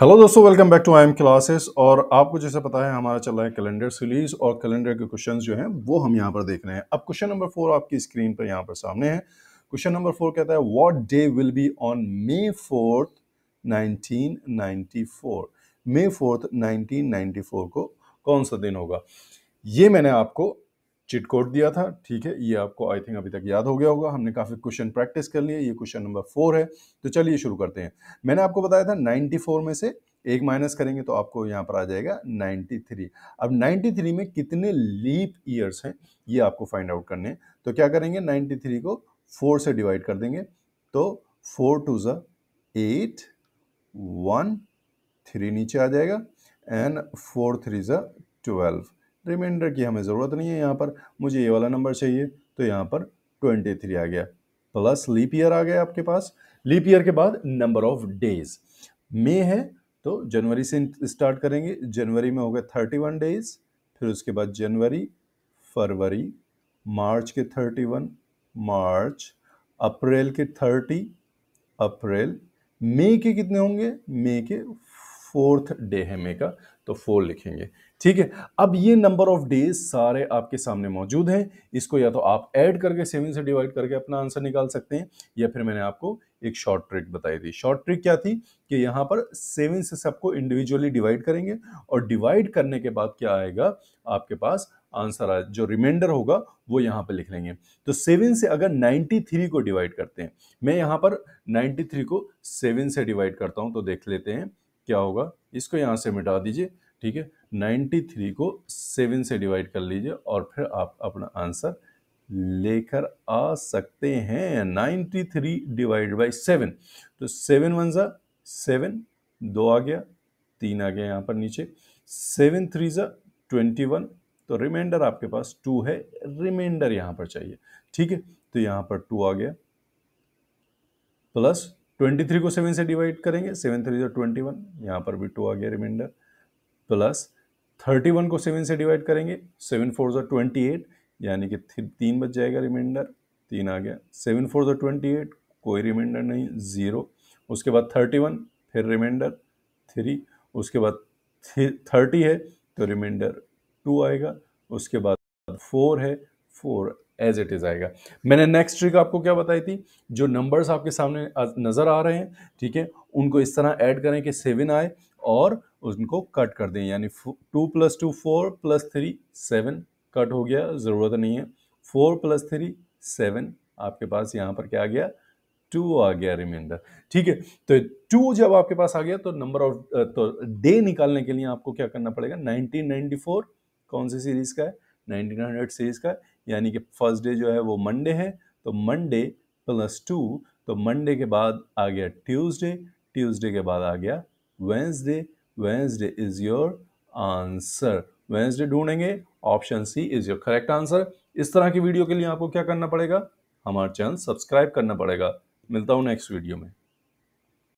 hello दोस्तों welcome back to I M classes और आपको जैसे पता है हमारा चल रहा है कैलेंडर सीरीज और कैलेंडर के क्वेश्चंस जो हैं वो हम यहाँ पर देख रहे हैं अब क्वेश्चन नंबर फोर आपकी स्क्रीन पर यहाँ पर सामने है क्वेश्चन नंबर फोर कहता है what day will be on May fourth 1994 May fourth 1994 को कौन सा दिन होगा ये मैंने आपको चिट कोड दिया था ठीक है ये आपको आई थिंक अभी तक याद हो गया होगा हमने काफ़ी क्वेश्चन प्रैक्टिस कर लिए ये क्वेश्चन नंबर फोर है तो चलिए शुरू करते हैं मैंने आपको बताया था 94 में से एक माइनस करेंगे तो आपको यहाँ पर आ जाएगा 93 अब 93 में कितने लीप ईयर्स हैं ये आपको फाइंड आउट करने हैं तो क्या करेंगे थ्री को फोर से डिवाइड कर देंगे तो फोर टू ज़ा एट वन थ्री नीचे आ जाएगा एंड फोर थ्री ज़ा ट्वेल्व रिमाइंडर की हमें ज़रूरत नहीं है यहाँ पर मुझे ये वाला नंबर चाहिए तो यहाँ पर ट्वेंटी थ्री आ गया प्लस लीप ईयर आ गया आपके पास लीप ईयर के बाद नंबर ऑफ डेज मे है तो जनवरी से स्टार्ट करेंगे जनवरी में हो गए थर्टी वन डेज फिर उसके बाद जनवरी फरवरी मार्च के थर्टी वन मार्च अप्रैल के थर्टी अप्रैल मई के कितने होंगे मई के फोर्थ डे है मई का तो फोर लिखेंगे ठीक है अब ये नंबर ऑफ डेज सारे आपके सामने मौजूद हैं इसको या तो आप ऐड करके सेवन से डिवाइड करके अपना आंसर निकाल सकते हैं या फिर मैंने आपको एक शॉर्ट ट्रिक बताई थी शॉर्ट ट्रिक क्या थी कि यहाँ पर सेवन से सबको इंडिविजुअली डिवाइड करेंगे और डिवाइड करने के बाद क्या आएगा आपके पास आंसर आए जो रिमाइंडर होगा वो यहाँ पर लिख लेंगे तो सेवन से अगर थ्री को डिवाइड करते हैं मैं यहाँ पर थ्री को सेवन से डिवाइड करता हूँ तो देख लेते हैं क्या होगा इसको यहाँ से मिटा दीजिए ठीक है थ्री को सेवन से डिवाइड कर लीजिए और फिर आप अपना आंसर लेकर आ सकते हैं थ्री डिवाइड बाई सेवन तो सेवन वन ज़ा सेवन दो आ गया तीन आ गया यहाँ पर नीचे सेवन थ्री ज़ा ट्वेंटी वन तो रिमाइंडर आपके पास टू है रिमाइंडर यहाँ पर चाहिए ठीक है तो यहाँ पर टू आ गया प्लस ट्वेंटी थ्री को सेवन से डिवाइड करेंगे सेवन थ्री जो ट्वेंटी वन यहाँ पर भी टू आ गया रिमाइंडर प्लस थर्टी वन को सेवन से डिवाइड करेंगे सेवन फोर जो ट्वेंटी एट यानी कि तीन बच जाएगा रिमाइंडर तीन आ गया सेवन फोर जो ट्वेंटी एट कोई रिमाइंडर नहीं ज़ीरो उसके बाद थर्टी वन फिर रिमाइंडर थ्री उसके बाद थर्टी है तो रिमाइंडर टू आएगा उसके बाद फोर है फोर एज इट इज़ आएगा मैंने नेक्स्ट ट्रिक आपको क्या बताई थी जो नंबर्स आपके सामने नज़र आ रहे हैं ठीक है उनको इस तरह ऐड करें कि सेवन आए और उनको कट कर दें यानी two plus two four plus three seven cut हो गया ज़रूरत नहीं है फोर प्लस थ्री सेवन आपके पास यहाँ पर क्या आ गया टू आ गया रिमाइंडर ठीक है तो टू जब आपके पास आ गया तो नंबर ऑफ तो डे निकालने के लिए आपको क्या करना पड़ेगा 1994 कौन सी सीरीज का है 1900 सीरीज का यानी कि फर्स्ट डे जो है वो मंडे है तो मंडे प्लस टू तो मंडे के बाद आ गया ट्यूसडे ट्यूसडे के बाद आ गया Wednesday Wednesday is your answer Wednesday ढूंढेंगे option C is your correct answer इस तरह की वीडियो के लिए आपको क्या करना पड़ेगा हमारा चैनल सब्सक्राइब करना पड़ेगा मिलता हूँ नेक्स्ट वीडियो में